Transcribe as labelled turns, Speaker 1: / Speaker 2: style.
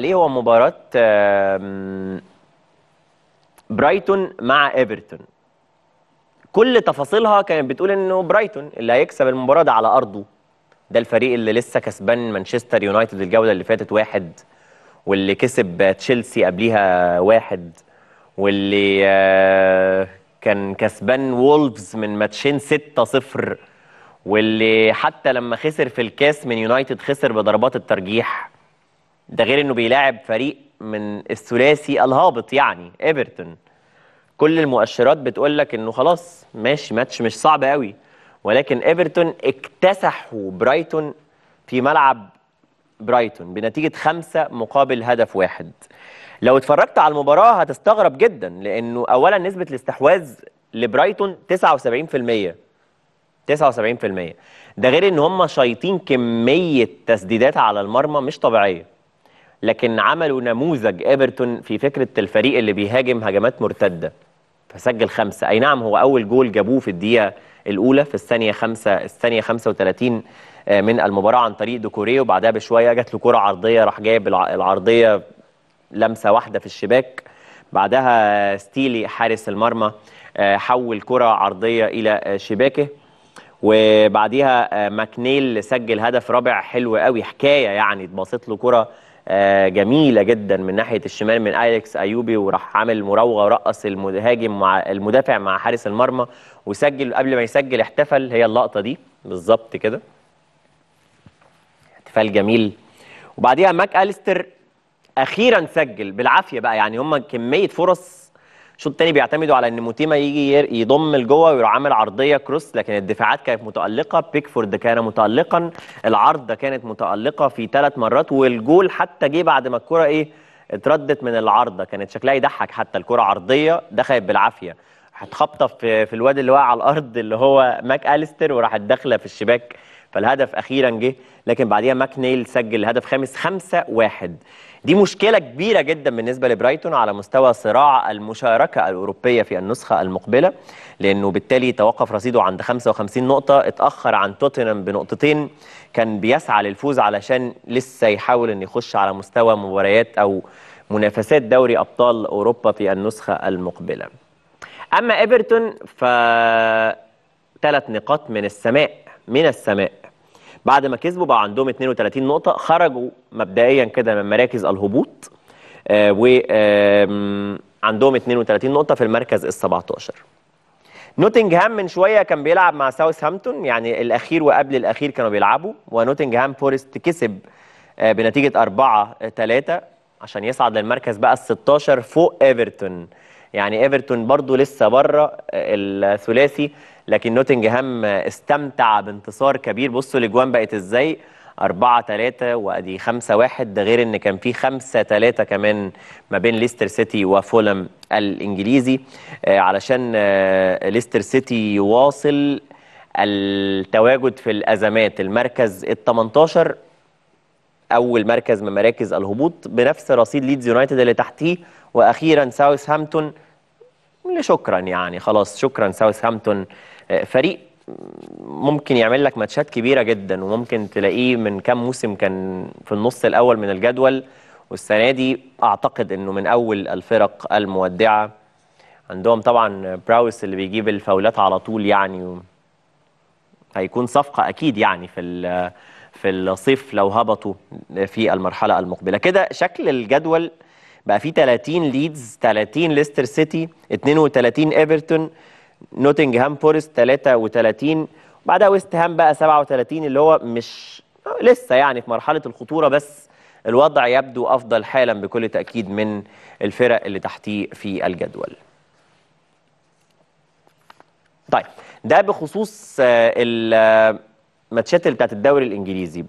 Speaker 1: عليه هو مباراة برايتون مع ايفرتون كل تفاصيلها كانت بتقول انه برايتون اللي هيكسب المباراة ده على ارضه ده الفريق اللي لسه كسبان مانشستر يونايتد الجولة اللي فاتت واحد واللي كسب تشيلسي قبليها واحد واللي آه، كان كسبان وولفز من ماتشين 6-0 واللي حتى لما خسر في الكاس من يونايتد خسر بضربات الترجيح ده غير انه بيلاعب فريق من الثلاثي الهابط يعني ايفرتون كل المؤشرات بتقول لك انه خلاص ماشي ماتش مش صعب قوي ولكن ايفرتون اكتسحوا برايتون في ملعب برايتون بنتيجه خمسة مقابل هدف واحد لو اتفرجت على المباراه هتستغرب جدا لانه اولا نسبه الاستحواذ لبرايتون 79% 79% ده غير ان هم شايطين كميه تسديدات على المرمى مش طبيعيه لكن عملوا نموذج ايفرتون في فكره الفريق اللي بيهاجم هجمات مرتده فسجل خمسه اي نعم هو اول جول جابوه في الدقيقه الاولى في الثانيه خمسه الثانيه 35 آه، من المباراه عن طريق دوكوري وبعدها بشويه جات له كره عرضيه راح جايب العرضيه لمسه واحده في الشباك بعدها ستيلي حارس المرمى آه، حول كره عرضيه الى آه، شباكه وبعديها ماكنيل سجل هدف رابع حلو قوي حكايه يعني اتبسط له كره آه، جميله جدا من ناحيه الشمال من ايلكس ايوبي وراح عامل مراوغه ورقص المهاجم مع المدافع مع حارس المرمى وسجل قبل ما يسجل احتفل هي اللقطه دي بالظبط كده احتفال جميل وبعديها ماك اليستر اخيرا سجل بالعافيه بقى يعني هم كميه فرص الشوط الثاني بيعتمدوا على ان موتيما يجي يضم لجوه ويروح عامل عرضيه كروس لكن الدفاعات كانت متالقه بيكفورد كان متالقا العارضه كانت متالقه في ثلاث مرات والجول حتى جه بعد ما الكره ايه اتردت من العارضه كانت شكلها يضحك حتى الكره عرضيه دخلت بالعافيه هتخبطه في الواد اللي واقع على الارض اللي هو ماك اليستر وراحت داخله في الشباك فالهدف اخيرا جه لكن بعديها ماكنيل سجل هدف خامس 5 1 دي مشكله كبيره جدا بالنسبه لبرايتون على مستوى صراع المشاركه الاوروبيه في النسخه المقبله لانه بالتالي توقف رصيده عند 55 نقطه اتاخر عن توتنهام بنقطتين كان بيسعى للفوز علشان لسه يحاول ان يخش على مستوى مباريات او منافسات دوري ابطال اوروبا في النسخه المقبله اما ايفرتون ف ثلاث نقاط من السماء من السماء بعد ما كسبوا بقى عندهم 32 نقطه خرجوا مبدئيا كده من مراكز الهبوط آه، وعندهم 32 نقطه في المركز ال 17 نوتنجهام من شويه كان بيلعب مع ساوثهامبتون يعني الاخير وقبل الاخير كانوا بيلعبوا ونوتنجهام فورست كسب آه، بنتيجه 4 3 عشان يصعد للمركز بقى ال 16 فوق ايفرتون يعني ايفرتون برضو لسه بره آه، الثلاثي لكن نوتنجهام استمتع بانتصار كبير بصوا الاجوان بقت ازاي 4 3 وادي 5 1 ده غير ان كان في 5 3 كمان ما بين ليستر سيتي وفولم الانجليزي آه، علشان آه، ليستر سيتي يواصل التواجد في الازمات المركز ال 18 اول مركز من مراكز الهبوط بنفس رصيد ليدز يونايتد اللي تحتيه واخيرا ساوثهامبتون شكرا يعني خلاص شكرا ساوثهامبتون آه، فريق ممكن يعمل لك ماتشات كبيره جدا وممكن تلاقيه من كام موسم كان في النص الاول من الجدول والسنه دي اعتقد انه من اول الفرق المودعه عندهم طبعا براوس اللي بيجيب الفاولات على طول يعني هيكون صفقه اكيد يعني في في الصيف لو هبطوا في المرحله المقبله كده شكل الجدول بقى فيه 30 ليدز 30 ليستر سيتي 32 ايفرتون نوتنغهام فورست 33 بعدها ويست هام بقى 37 اللي هو مش لسه يعني في مرحله الخطوره بس الوضع يبدو افضل حالا بكل تاكيد من الفرق اللي تحتيه في الجدول. طيب ده بخصوص آه، الماتشات اللي بتاعت الدوري الانجليزي